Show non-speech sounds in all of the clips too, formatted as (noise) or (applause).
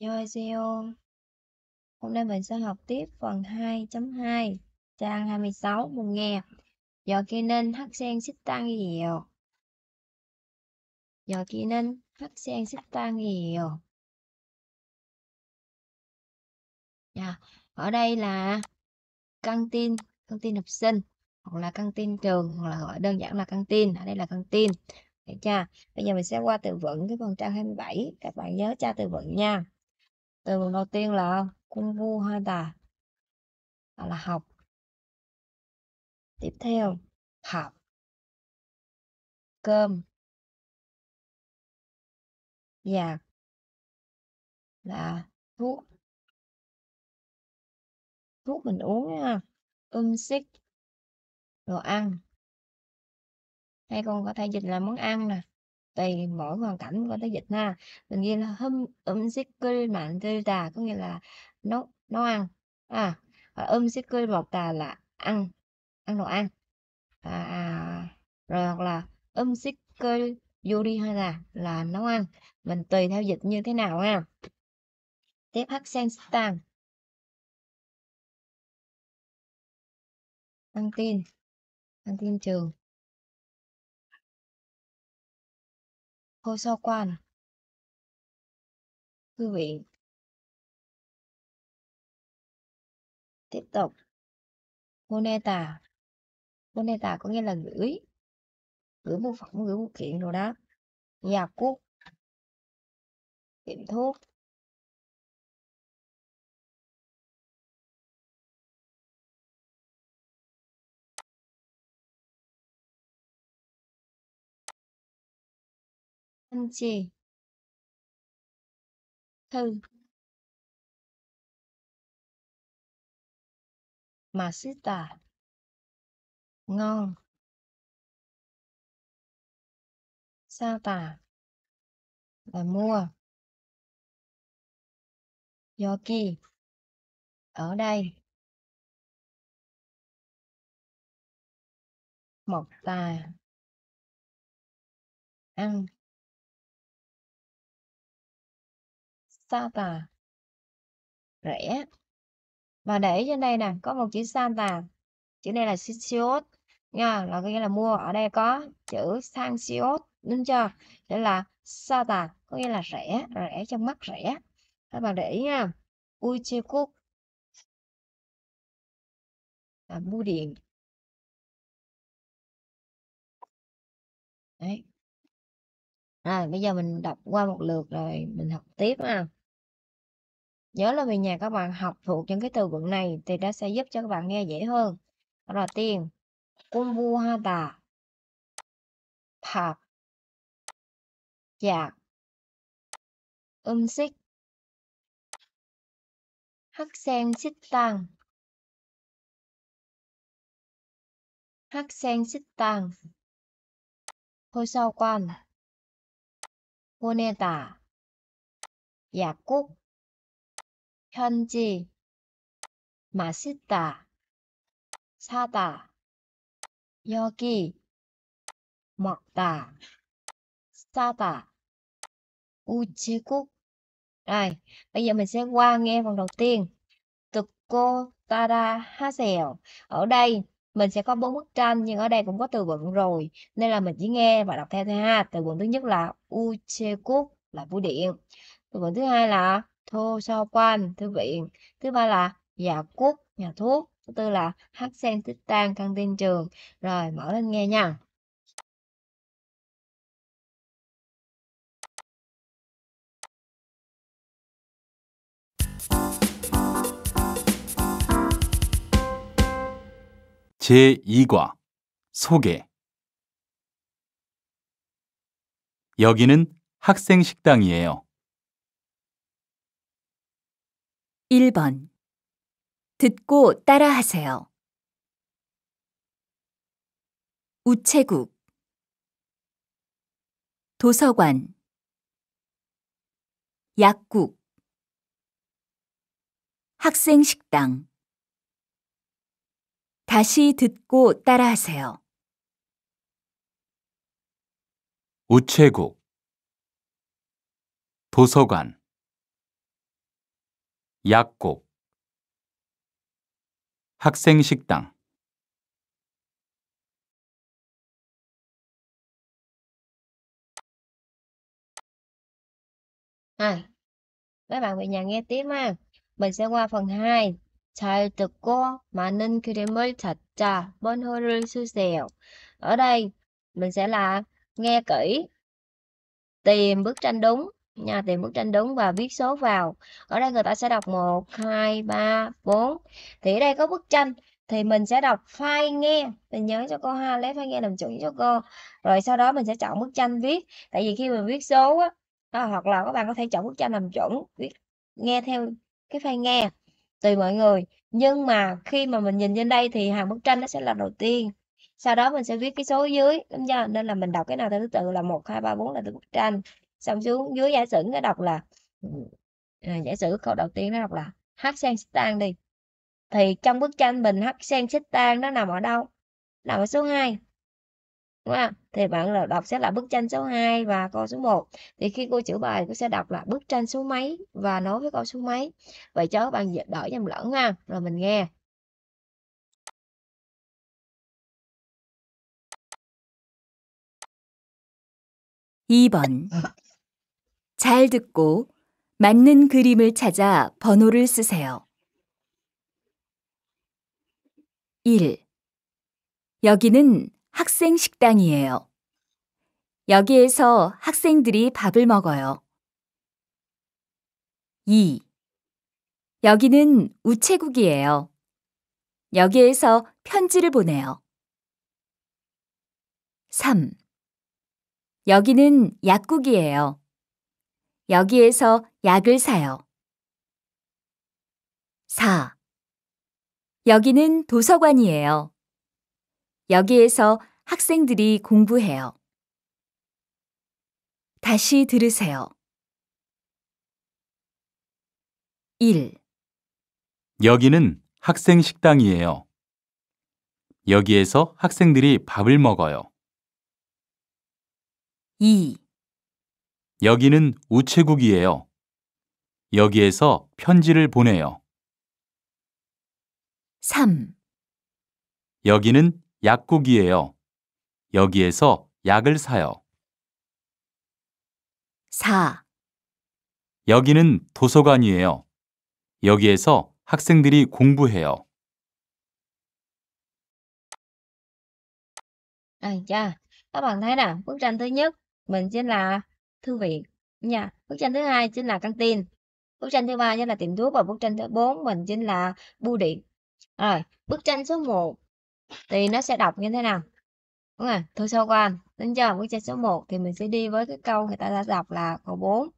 안녕하세요. Hôm nay mình sẽ học tiếp phần 2.2 trang 26 mình nghe giờ kia nên hắc sen xích tăng nhiều giờ kia nên hắc sen xích tăng nhiều à, ở đây là căng tin căng tin học sinh hoặc là căng tin trường hoặc là gọi đơn giản là căng tin ở đây là căng tin được chưa bây giờ mình sẽ qua từ vựng cái phần trang 27 các bạn nhớ tra từ vựng nha từ đầu tiên là cung vu hai tà đó à, là học tiếp theo học cơm giạc là thuốc thuốc mình uống nha um xích đồ ăn hay còn có thể dịch là món ăn nè tùy mỗi hoàn cảnh của tới Việt ha mình ghi là hâm um sikul mạng tư đà có nghĩa là nấu nấu ăn à ấm um sikul một tà là ăn ăn đồ ăn à, à rồi hoặc là ấm um sikul yuri hay là là nấu ăn mình tùy theo dịch như thế nào ha tiếp hắc sen stan ăn tin ăn tin trường Cô so quan. thư viện Tiếp tục. Moneta. Moneta có nghĩa là gửi. Gửi bưu phẩm, gửi bưu kiện rồi đó. Nhà quốc. Tiệm thuốc. Anh chị. Thư. Masita. Ngon. Sa tà. Là mua. do Yoki. Ở đây. Mộc tà. Ăn. Santa rẻ và để trên đây nè có một chữ Santa chữ này là Siot nha là nghĩa là mua ở đây có chữ sang Siot đúng chưa để là Santa có nghĩa là rẻ rẻ trong mắt rẻ các bạn để ý nha Uchikuk là bưu điện Đấy. Rồi à, bây giờ mình đọc qua một lượt rồi mình học tiếp ha. Nhớ là về nhà các bạn học thuộc những cái từ vựng này thì nó sẽ giúp cho các bạn nghe dễ hơn. Đó là tiền. xích tăng hắc 음식. xích tăng 학생 sau quan 보내다 약국 현지 맛있다 사다 여기 먹다 싸다 우체국 Rồi, bây giờ mình sẽ qua nghe phần đầu tiên. Tukko tara haseo. Ở đây mình sẽ có bốn bức tranh nhưng ở đây cũng có từ vựng rồi nên là mình chỉ nghe và đọc theo thôi ha từ vựng thứ nhất là uchekuk là bưu điện từ vựng thứ hai là thô so quan thư viện thứ ba là dạ quốc nhà thuốc thứ tư là hắc sen tích tan căng tin trường rồi mở lên nghe nha 제2과 소개 여기는 학생 식당이에요. 1번 듣고 따라하세요. 우체국 도서관 약국 학생식당 다시 듣고 따라하세요. 우체국 도서관 약국 학생식당 À, các bạn về nhà nghe tiếp ha. Mình sẽ qua phần 2. 잘 듣고 많은 그림을 찾자. 번호를 쓰세요. Ở đây mình sẽ là nghe kỹ, tìm bức tranh đúng nha, tìm bức tranh đúng và viết số vào. Ở đây người ta sẽ đọc 1 2 3 4. Thì ở đây có bức tranh thì mình sẽ đọc file nghe mình nhớ cho cô ha lấy file nghe làm chuẩn cho cô rồi sau đó mình sẽ chọn bức tranh viết tại vì khi mình viết số á, à, hoặc là các bạn có thể chọn bức tranh làm chuẩn viết nghe theo cái file nghe tùy mọi người nhưng mà khi mà mình nhìn trên đây thì hàng bức tranh nó sẽ là đầu tiên sau đó mình sẽ viết cái số dưới đúng chưa nên là mình đọc cái nào theo thứ tự là một hai ba bốn là từ bức tranh xong xuống dưới giả sử nó đọc là ừ, à, giả sử câu đầu tiên nó đọc là hát sang tan đi thì trong bức tranh mình hát sang tan nó nằm ở đâu nằm ở số 2 đúng không? Thì bạn là đọc sẽ là bức tranh số 2 và câu số 1. Thì khi cô chữa bài cô sẽ đọc là bức tranh số mấy và nói với câu số mấy. Vậy cháu bạn đổi nhầm lẫn ha, rồi mình nghe. (2번) 잘 듣고 맞는 그림을 찾아 번호를 쓰세요. 1. 여기는 학생 식당이에요. 여기에서 학생들이 밥을 먹어요. 2. 여기는 우체국이에요. 여기에서 편지를 보내요. 3. 여기는 약국이에요. 여기에서 약을 사요. 4. 여기는 도서관이에요. 여기에서 학생들이 공부해요. 다시 들으세요. 1. 여기는 학생 식당이에요. 여기에서 학생들이 밥을 먹어요. 2. 여기는 우체국이에요. 여기에서 편지를 보내요. 3. 여기는 약국이에요. 여기에서 약을 사요. 4. 여기는 도서관이에요. 여기에서 학생들이 공부해요. À, yeah. Dạ. Các bạn thấy nè, bức tranh thứ nhất mình chính là thư viện nha. Bức tranh thứ hai chính là căng tin. Bức tranh thứ ba chính là tiệm thuốc và bức tranh thứ bốn mình chính là bưu điện. Rồi, bức tranh số 1 thì nó sẽ đọc như thế nào đúng rồi thưa sơ quan đến cho bức tranh số 1 thì mình sẽ đi với cái câu người ta đã đọc là câu 4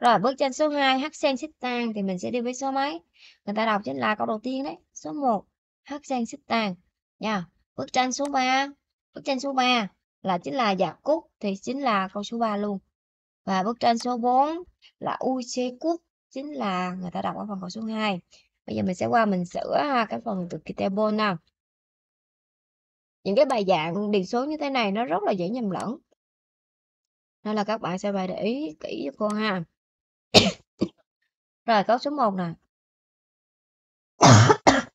rồi bức tranh số 2 hắc sen xích tan thì mình sẽ đi với số mấy người ta đọc chính là câu đầu tiên đấy số 1 hắc sen xích tan nha bức tranh số 3 bức tranh số 3 là chính là giặc dạ cúc thì chính là câu số 3 luôn và bức tranh số 4 là u UC cúc chính là người ta đọc ở phần câu số 2 bây giờ mình sẽ qua mình sửa cái phần từ Kitabo nào những cái bài dạng điền số như thế này nó rất là dễ nhầm lẫn. Nên là các bạn sẽ phải để ý kỹ cho cô ha. (coughs) Rồi câu số 1 nè. (coughs)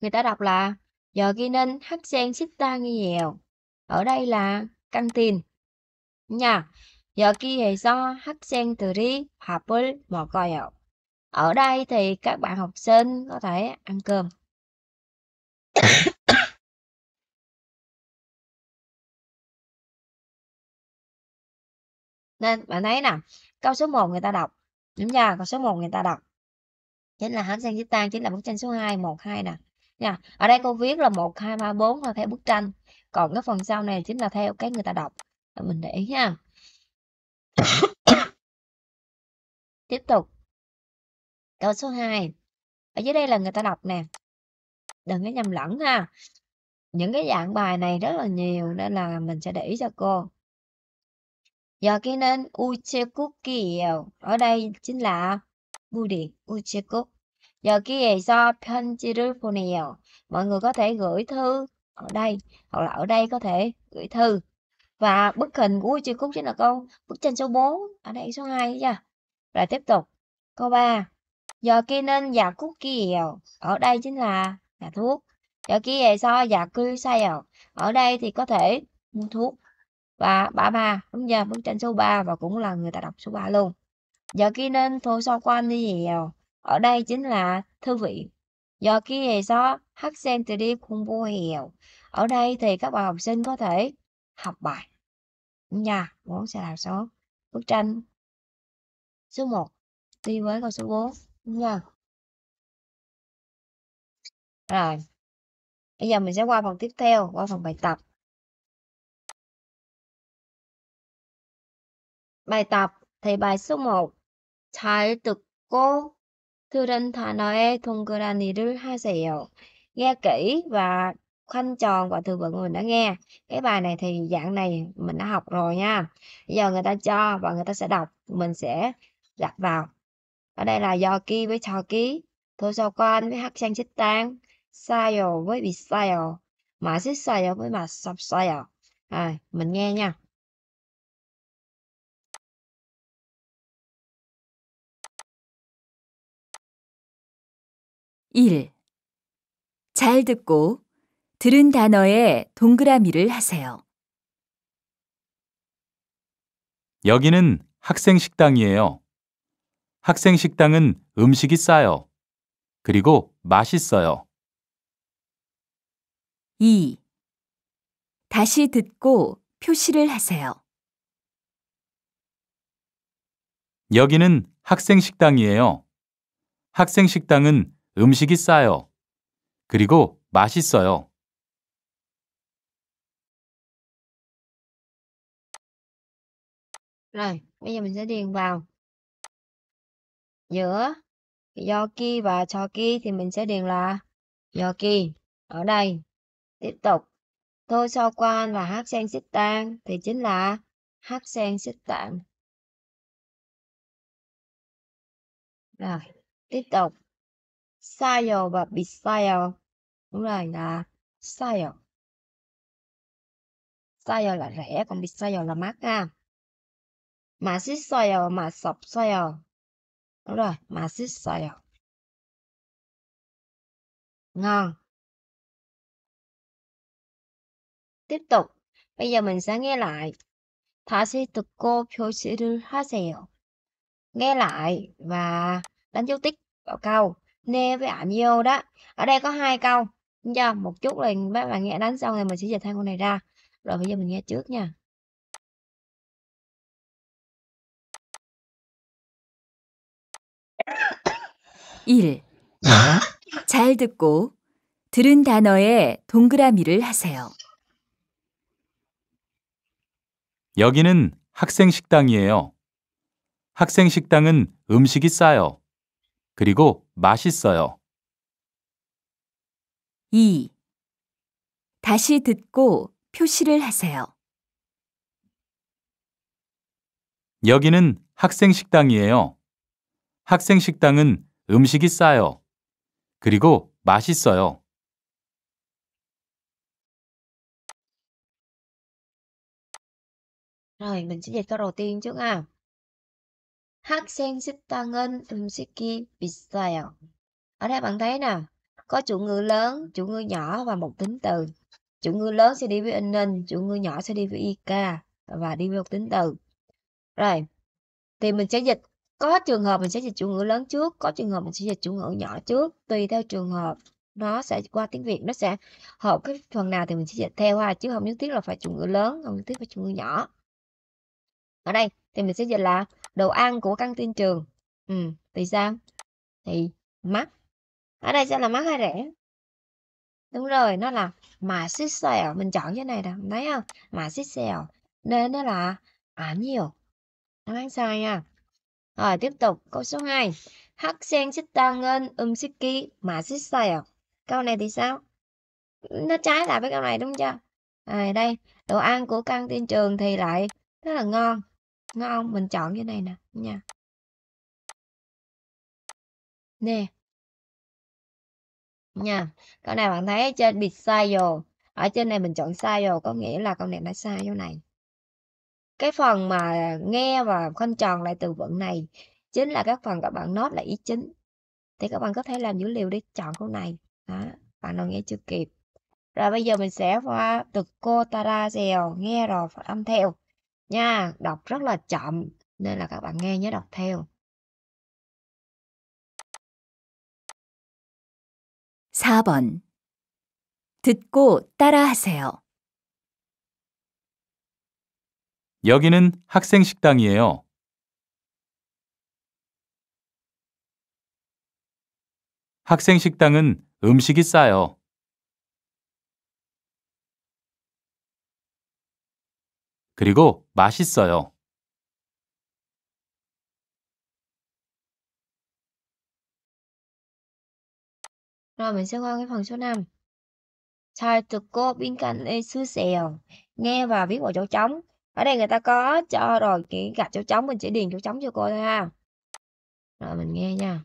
Người ta đọc là giờ ghi nên hắc sen xích ta nghi dèo. Ở đây là căng tin. Nha. Giờ kia do hắc sen từ ri hạp với mò coi Ở đây thì các bạn học sinh có thể ăn cơm. (coughs) Nên bạn thấy nè, câu số 1 người ta đọc, đúng chưa? Câu số 1 người ta đọc chính là hàm sang chữ tan chính là bức tranh số 2 1 2 nè. Nha. Ở đây cô viết là 1 2 3 4 là theo bức tranh, còn cái phần sau này chính là theo cái người ta đọc. Mình để ý ha. (coughs) Tiếp tục. Câu số 2. Ở dưới đây là người ta đọc nè đừng có nhầm lẫn ha. Những cái dạng bài này rất là nhiều nên là mình sẽ để ý cho cô. Do nên 우체국이에요. Ở đây chính là bưu điện Do 우체국. 여기에서 편지를 보내요. Mọi người có thể gửi thư ở đây hoặc là ở đây có thể gửi thư. Và bức hình của uchecook chính là câu bức tranh số 4, ở đây số 2 nha. Rồi tiếp tục. Câu 3. 여기는 야구기예요. Ở đây chính là là thuốc về 여기에서 약을 사요 ở đây thì có thể mua thuốc và bà ba đúng giờ bức tranh số 3 và cũng là người ta đọc số 3 luôn giờ kia nên thô so quan đi nhiều à. ở đây chính là thư viện giờ kia do hát xem từ đi không vô hiểu ở đây thì các bạn học sinh có thể học bài nha muốn sẽ làm số bức tranh số 1 đi với câu số 4 nha rồi. Bây giờ mình sẽ qua phần tiếp theo, qua phần bài tập. Bài tập thì bài số 1. 잘 듣고 들은 단어의 동그라미를 하세요. Nghe kỹ và khoanh tròn và từ vựng mình đã nghe. Cái bài này thì dạng này mình đã học rồi nha. Bây giờ người ta cho và người ta sẽ đọc, mình sẽ đặt vào. Ở đây là do ki với trò ký, thô sao quan với hắc sang xích tan, 싸요với 비싸요. 맛있어요 với 맛없어요. À, mình nghe nha. 일. 잘 듣고 들은 단어에 동그라미를 하세요. 여기는 학생 식당이에요. 학생 식당은 음식이 싸요. 그리고 맛있어요. 2. 다시 듣고 표시를 하세요. 여기는 학생 식당이에요. 학생 식당은 음식이 싸요. 그리고 맛있어요. 2. Rồi, bây giờ mình sẽ điền vào giữa yogi và choki thì mình sẽ điền là yogi ở đây tiếp tục thôi so quan và hát sen xích tan thì chính là hát sen xích tạng rồi tiếp tục style và bị style đúng rồi là style style là rẻ còn bị style là mắc ha mà xích style mà sọc style đúng rồi mà xích style ngon tiếp tục. Bây giờ mình sẽ nghe lại. 다시 듣고 표시를 하세요. Nghe lại và đánh dấu tích vào câu. Nê với ảnh vô đó. Ở đây có hai câu. Đúng chưa? Một chút là các bạn nghe đánh xong rồi mình sẽ dịch hai câu này ra. Rồi bây giờ mình nghe trước nha. 일. 잘 듣고 들은 단어에 동그라미를 하세요. 여기는 학생 식당이에요. 학생 식당은 음식이 싸요. 그리고 맛있어요. 2. 다시 듣고 표시를 하세요. 여기는 학생 식당이에요. 학생 식당은 음식이 싸요. 그리고 맛있어요. Rồi, mình sẽ dịch câu đầu tiên trước ha. 학생 식당은 음식이 비싸요. Ở đây bạn thấy nè, có chủ ngữ lớn, chủ ngữ nhỏ và một tính từ. Chủ ngữ lớn sẽ đi với in chủ ngữ nhỏ sẽ đi với ik và đi với một tính từ. Rồi, thì mình sẽ dịch có trường hợp mình sẽ dịch chủ ngữ lớn trước có trường hợp mình sẽ dịch chủ ngữ nhỏ trước tùy theo trường hợp nó sẽ qua tiếng việt nó sẽ hợp cái phần nào thì mình sẽ dịch theo ha chứ không nhất thiết là phải chủ ngữ lớn không nhất thiết phải chủ ngữ nhỏ ở đây thì mình sẽ dịch là đồ ăn của căng tin trường ừ, thì sao thì mắc ở đây sẽ là mắc hay rẻ đúng rồi nó là mà xích xèo mình chọn cái này nè thấy không mà xích xèo nên nó là à nhiều nó bán sai nha rồi tiếp tục câu số 2 hắc sen xích ta ngân um xích ký mà xích xèo, câu này thì sao nó trái lại với câu này đúng chưa à, đây đồ ăn của căng tin trường thì lại rất là ngon ngon mình chọn cái này nè nha nè nha câu này bạn thấy trên bị sai rồi ở trên này mình chọn sai rồi có nghĩa là con này nó sai chỗ này cái phần mà nghe và khoanh tròn lại từ vựng này chính là các phần các bạn nốt là ý chính thì các bạn có thể làm dữ liệu để chọn câu này đó bạn nào nghe chưa kịp rồi bây giờ mình sẽ qua từ cô tara dèo nghe rồi phát âm theo nha đọc rất là chậm nên là các bạn nghe nhớ đọc theo 4번 듣고 따라하세요. 여기는 학생 식당이에요. 학생 식당은 음식이 싸요. 그리고 맛있어요. Rồi mình sẽ qua cái phần số 5. Thôi thực cô bên cạnh đi xứ xèo. Nghe và viết vào chỗ trống. Ở đây người ta có cho rồi chỉ gặp chỗ trống mình sẽ điền chỗ trống cho cô thôi ha. Rồi mình nghe nha.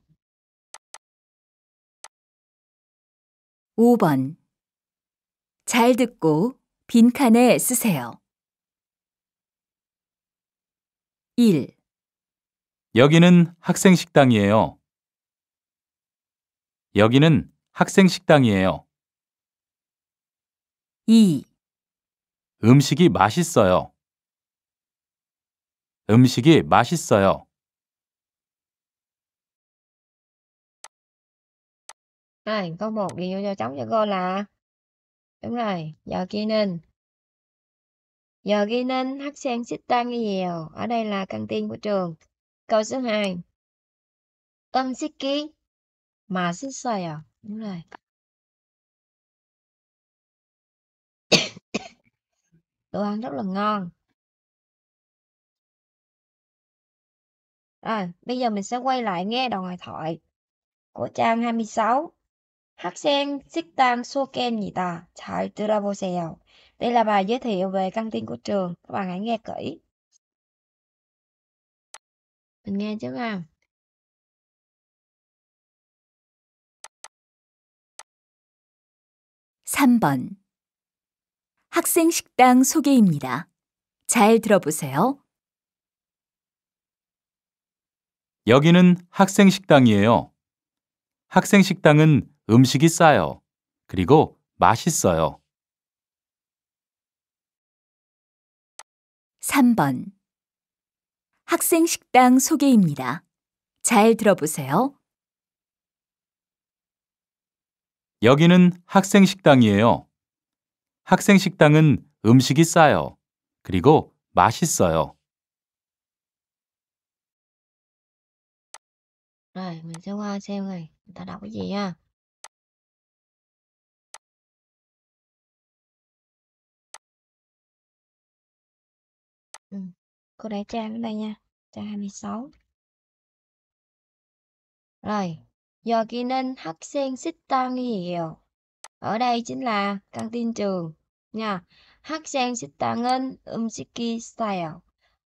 5번. 잘 듣고 빈칸에 쓰세요. 1. 여기는 학생 식당이에요. 여기는 학생 식당이에요. 2. 음식이 맛있어요. 음식이 맛있어요. Này, câu c h á u c h là Đúng rồi, 여기는 Giờ ghi nên hắc sen xích tan nghi dèo. Ở đây là căng tin của trường. Câu số 2. Âm xích ký. Mà xích xoay à? Đúng rồi. (coughs) Đồ ăn rất là ngon. À, bây giờ mình sẽ quay lại nghe đầu hội thoại của trang 26. 학생 식당 소개입니다. 잘 들어보세요. Đây là bài giới thiệu về căng tin của trường. Các bạn hãy nghe kỹ. Mình nghe chứ không? (3번) 학생 식당 소개입니다. 잘 들어보세요. 여기는 학생 식당이에요. 학생 식당은 음식이 싸요. 그리고 맛있어요. 3번 학생 식당 소개입니다. 잘 들어보세요. 여기는 학생 식당이에요. 학생 식당은 음식이 싸요. 그리고 맛있어요. Rồi, mình sẽ qua cô đã trang đến đây nha trang 26 rồi do kỳ nên hắc sen xích ta nghi hiệu ở đây chính là căng tin trường nha hắc sen xích ta ngân umsiki style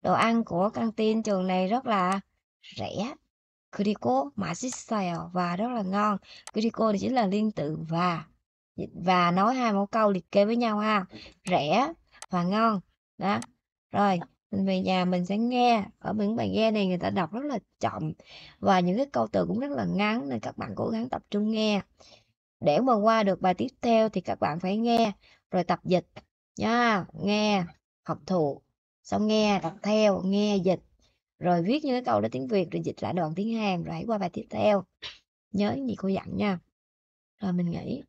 đồ ăn của căng tin trường này rất là rẻ Kuriko Masisai và rất là ngon. Kuriko thì chính là liên tự và và nói hai mẫu câu liệt kê với nhau ha. Rẻ và ngon. Đó. Rồi, mình về nhà mình sẽ nghe ở những bài nghe này người ta đọc rất là chậm và những cái câu từ cũng rất là ngắn nên các bạn cố gắng tập trung nghe để mà qua được bài tiếp theo thì các bạn phải nghe rồi tập dịch nha nghe học thuộc xong nghe đọc theo nghe dịch rồi viết những cái câu đó tiếng việt rồi dịch lại đoạn tiếng hàn rồi hãy qua bài tiếp theo nhớ gì cô dặn nha rồi mình nghĩ